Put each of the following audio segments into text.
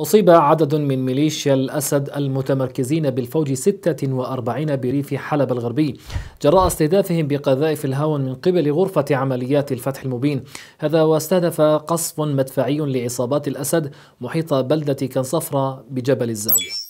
أصيب عدد من ميليشيا الأسد المتمركزين بالفوج 46 بريف حلب الغربي جراء استهدافهم بقذائف الهاون من قبل غرفة عمليات الفتح المبين هذا واستهدف قصف مدفعي لعصابات الأسد محيط بلدة كنصفرة بجبل الزاوية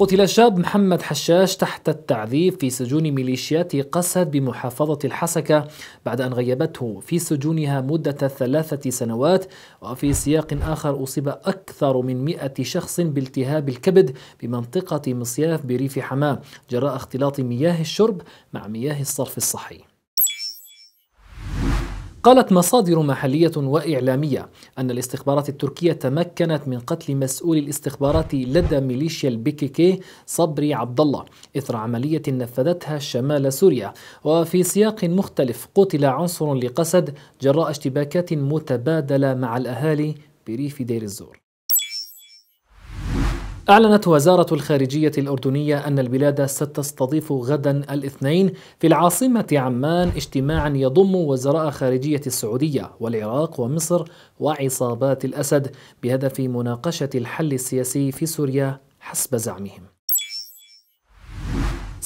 قتل الشاب محمد حشاش تحت التعذيب في سجون ميليشيات قسد بمحافظة الحسكة بعد أن غيبته في سجونها مدة ثلاثة سنوات وفي سياق آخر أصيب أكثر من مئة شخص بالتهاب الكبد بمنطقة مصياف بريف حماة جراء اختلاط مياه الشرب مع مياه الصرف الصحي قالت مصادر محلية وإعلامية أن الاستخبارات التركية تمكنت من قتل مسؤول الاستخبارات لدى ميليشيا البيكيكي صبري عبد الله إثر عملية نفذتها شمال سوريا وفي سياق مختلف قتل عنصر لقسد جراء اشتباكات متبادلة مع الأهالي بريف دير الزور أعلنت وزارة الخارجية الأردنية أن البلاد ستستضيف غدا الاثنين في العاصمة عمان اجتماعا يضم وزراء خارجية السعودية والعراق ومصر وعصابات الأسد بهدف مناقشة الحل السياسي في سوريا حسب زعمهم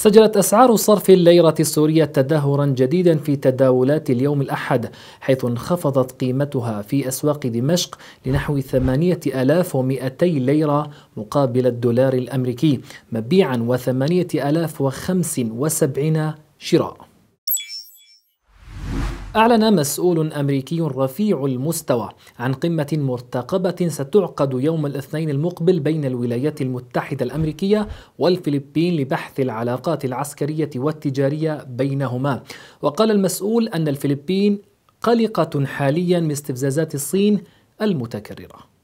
سجلت أسعار صرف الليرة السورية تدهورا جديدا في تداولات اليوم الأحد حيث انخفضت قيمتها في أسواق دمشق لنحو 8200 ليرة مقابل الدولار الأمريكي مبيعا و 8075 شراء أعلن مسؤول أمريكي رفيع المستوى عن قمة مرتقبة ستعقد يوم الاثنين المقبل بين الولايات المتحدة الأمريكية والفلبين لبحث العلاقات العسكرية والتجارية بينهما وقال المسؤول أن الفلبين قلقة حاليا من استفزازات الصين المتكرره